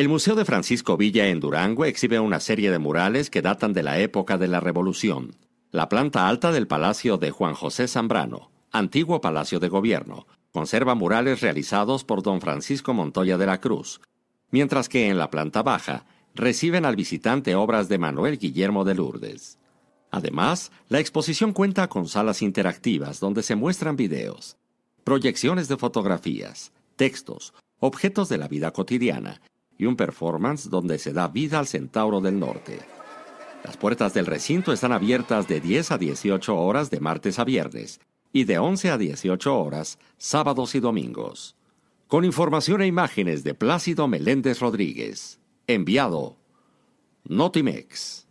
El Museo de Francisco Villa en Durango exhibe una serie de murales que datan de la época de la Revolución. La planta alta del Palacio de Juan José Zambrano, antiguo Palacio de Gobierno, conserva murales realizados por don Francisco Montoya de la Cruz, mientras que en la planta baja reciben al visitante obras de Manuel Guillermo de Lourdes. Además, la exposición cuenta con salas interactivas donde se muestran videos, proyecciones de fotografías, textos, objetos de la vida cotidiana y un performance donde se da vida al Centauro del Norte. Las puertas del recinto están abiertas de 10 a 18 horas de martes a viernes y de 11 a 18 horas sábados y domingos. Con información e imágenes de Plácido Meléndez Rodríguez. Enviado Notimex.